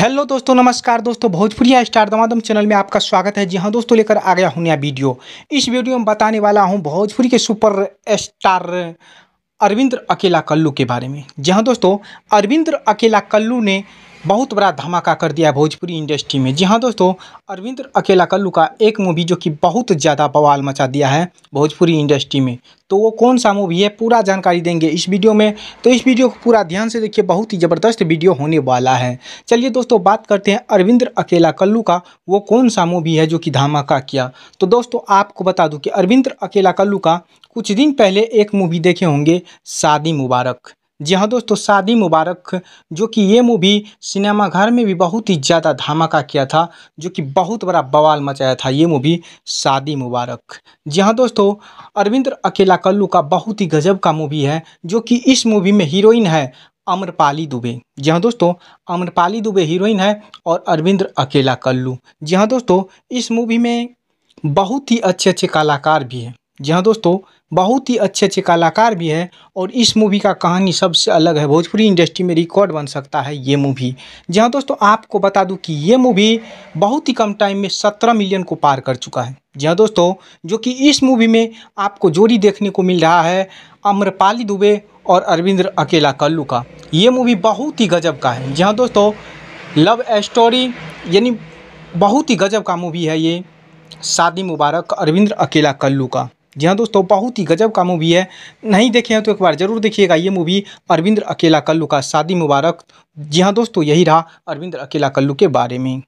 hello दोस्तों नमस्कार दोस्तों भोजपुरी स्टार दमादम चैनल में आपका स्वागत है जी हाँ दोस्तों लेकर आ गया हूँ नया वीडियो इस वीडियो में बताने वाला हूँ भोजपुरी के सुपर स्टार अरविंद अकेला कल्लू के बारे में जी हाँ दोस्तों अरविंद अकेला कल्लू ने बहुत बड़ा धमाका कर दिया भोजपुरी इंडस्ट्री में जी हाँ दोस्तों अरविंद अकेला कल्लू का एक मूवी जो कि बहुत ज़्यादा बवाल मचा दिया है भोजपुरी इंडस्ट्री में तो वो कौन सा मूवी है पूरा जानकारी देंगे इस वीडियो में तो इस वीडियो को पूरा ध्यान से देखिए बहुत ही ज़बरदस्त वीडियो होने वाला है चलिए दोस्तों बात करते हैं अरविंद अकेला कल्लू का वो कौन सा मूवी है जो कि धमाका किया तो दोस्तों आपको बता दूँ कि अरविंद अकेला कल्लू का कुछ दिन पहले एक मूवी देखे होंगे शादी मुबारक जी हाँ दोस्तों शादी मुबारक जो कि ये मूवी सिनेमाघर में भी बहुत ही ज़्यादा धमाका किया था जो कि बहुत बड़ा बवाल मचाया था ये मूवी शादी मुबारक जी हाँ दोस्तों अरविंद अकेला कल्लू का बहुत ही गजब का मूवी है जो कि इस मूवी में हीरोइन है अम्रपाली दुबे जी हाँ दोस्तों अम्रपाली दुबे हीरोइन है और अरविंद अकेला कल्लू जी हाँ दोस्तों इस मूवी में बहुत ही अच्छे अच्छे कलाकार भी हैं जी हाँ दोस्तों बहुत ही अच्छे अच्छे कलाकार भी हैं और इस मूवी का कहानी सबसे अलग है भोजपुरी इंडस्ट्री में रिकॉर्ड बन सकता है ये मूवी जी हाँ दोस्तों आपको बता दूं कि ये मूवी बहुत ही कम टाइम में सत्रह मिलियन को पार कर चुका है जी हाँ दोस्तों जो कि इस मूवी में आपको जोड़ी देखने को मिल रहा है अम्रपाली दुबे और अरविंद अकेला कल्लू का ये मूवी बहुत ही गजब का है जी हाँ दोस्तों लव स्टोरी यानी बहुत ही गजब का मूवी है ये शादी मुबारक अरविंद अकेला कल्लू का जी हाँ दोस्तों बहुत ही गजब का मूवी है नहीं देखे हैं तो एक बार जरूर देखिएगा ये मूवी अरविंद अकेला कल्लू का शादी मुबारक जी हाँ दोस्तों यही रहा अरविंद अकेला कल्लू के बारे में